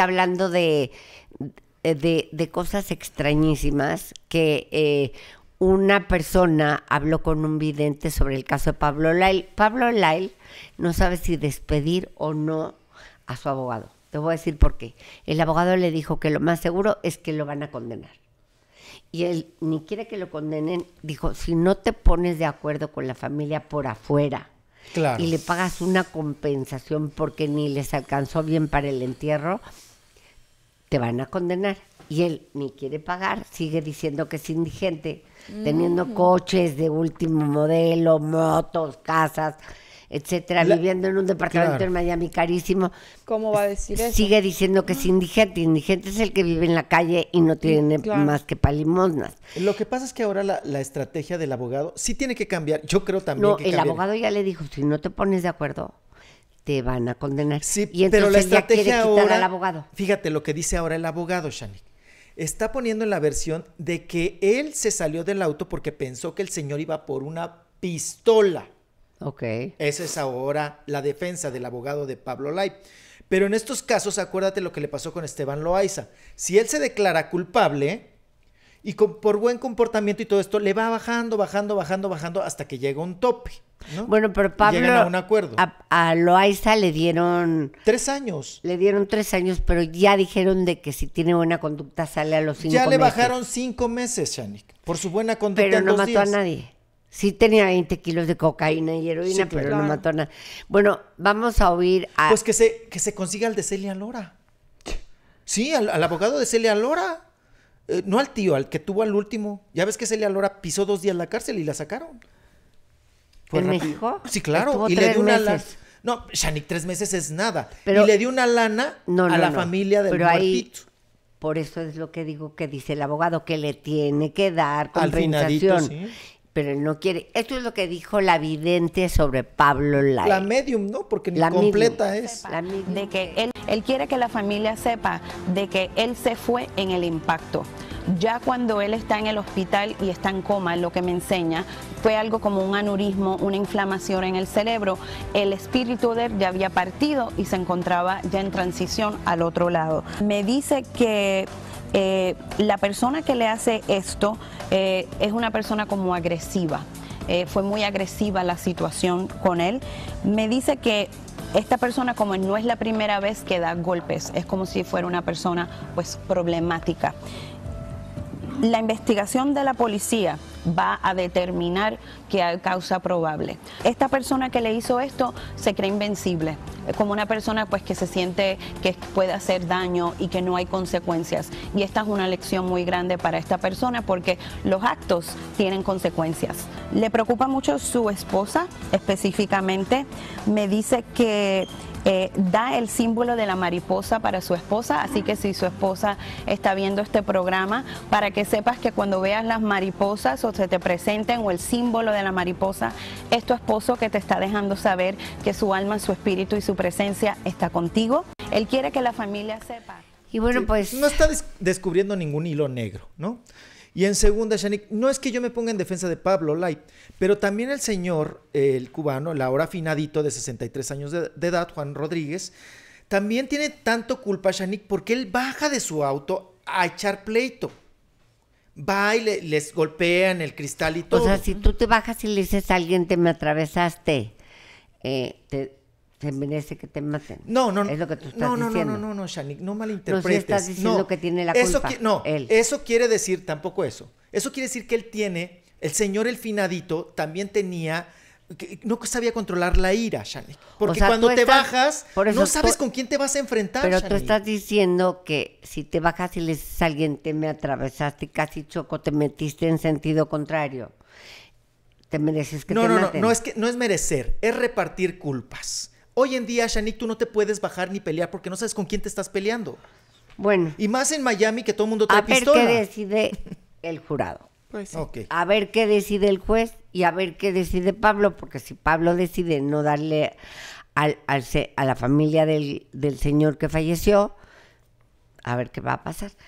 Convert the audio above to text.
hablando de, cosas extrañísimas que eh, una persona habló con un vidente sobre el caso de Pablo Lyle. Pablo Lyle no sabe si despedir o no a su abogado. Te voy a decir por qué. El abogado le dijo que lo más seguro es que lo van a condenar. Y él ni quiere que lo condenen. Dijo, si no te pones de acuerdo con la familia por afuera y le pagas una compensación porque ni les alcanzó bien para el entierro, te van a condenar. Y él ni quiere pagar, sigue diciendo que es indigente, teniendo mm. coches de último modelo, motos, casas, etcétera, viviendo en un departamento en Miami carísimo. ¿Cómo va a decir eso? Sigue diciendo que es indigente. Indigente es el que vive en la calle y no mm, tiene más que palimosnas. Lo que pasa es que ahora la, estrategia del abogado sí tiene que cambiar. Yo creo también no, el abogado ya le dijo, si no te pones de acuerdo, te van a condenar. Sí, pero la estrategia ahora, al abogado. Fíjate lo que dice ahora el abogado, Shanik. Está poniendo en la versión de que él se salió del auto porque pensó que el señor iba por una pistola. Ok. Esa es ahora la defensa del abogado de Pablo Lai. Pero en estos casos, acuérdate lo que le pasó con Esteban Loaiza. Si él se declara culpable, y por buen comportamiento y todo esto, le va bajando, bajando, bajando, bajando hasta que llega un tope. Bueno, pero Pablo. Llegan a un acuerdo. A, Loaiza le dieron. Tres años. Le dieron tres años, pero ya dijeron de que si tiene buena conducta sale a los cinco meses. Ya le bajaron cinco meses, Shanik, por su buena conducta. Pero no mató a nadie. Sí tenía 20 kilos de cocaína y heroína, pero no mató a nadie. Bueno, vamos a oír a. Pues que se, que se consiga el de Celia Lora. Sí, al abogado de Celia Lora. Eh, no al tío, al que tuvo al último. Ya ves que Celia Lora pisó dos días la cárcel y la sacaron. Fue Sí, claro. y le dio una lana. No, Shanik, tres meses es nada. Pero, y le dio una lana a la familia del pero muertito. por eso es lo que digo que dice el abogado, que le tiene que dar compensación. Al finalito, sí. Pero él no quiere. Esto es lo que dijo la vidente sobre Pablo Lai. La medium, ¿no? Porque ni la completa es. La De que él... Él quiere que la familia sepa de que él se fue en el impacto. Ya cuando él está en el hospital y está en coma, lo que me enseña, fue algo como un aneurismo, una inflamación en el cerebro. El espíritu de él ya había partido y se encontraba ya en transición al otro lado. Me dice que eh, la persona que le hace esto eh, es una persona como agresiva. Eh, fue muy agresiva la situación con él. Me dice que esta persona, como no es la primera vez que da golpes, es como si fuera una persona pues problemática. La investigación de la policía va a determinar que hay causa probable. Esta persona que le hizo esto se cree invencible, eh, como una persona pues que se siente que puede hacer daño y que no hay consecuencias. Y esta es una lección muy grande para esta persona porque los actos tienen consecuencias. Le preocupa mucho su esposa específicamente. Me dice que eh, da el símbolo de la mariposa para su esposa, así que si su esposa está viendo este programa, para que sepas que cuando veas las mariposas se te presenten o el símbolo de la mariposa, es tu esposo que te está dejando saber que su alma, su espíritu y su presencia está contigo. Él quiere que la familia sepa. Y bueno, pues... No está descubriendo ningún hilo negro, ¿no? Y en segunda, Shanik, no es que yo me ponga en defensa de Pablo Light, pero también el señor, el cubano, el ahora finadito de 63 años de, edad, Juan Rodríguez, también tiene tanto culpa, Shanik, porque él baja de su auto a echar pleito va y le, les golpean el cristal y todo. O sea, si tú te bajas y le dices a alguien, te me atravesaste, eh, te, se merece que te maten. No, no, no. Es lo que tú estás no, no, No, no, no, no, Shanik, no malinterpretes. No, estás diciendo que tiene la culpa. no, él. eso quiere decir, tampoco eso. Eso quiere decir que él tiene, el señor El Finadito también tenía no sabía controlar la ira, Shani. Porque cuando te bajas, no sabes con quién te vas a enfrentar. Pero tú estás diciendo que si te bajas y le dices alguien, te me atravesaste, casi choco, te metiste en sentido contrario. Te mereces que no, te no, No, no, es que, no es merecer, es repartir culpas. Hoy en día, Shani, tú no te puedes bajar ni pelear porque no sabes con quién te estás peleando. Bueno. Y más en Miami que todo el mundo trae pistola. A ver qué decide el jurado. Pues a ver qué decide el juez y a ver qué decide Pablo, porque si Pablo decide no darle al, a la familia del, del señor que falleció, a ver qué va a pasar.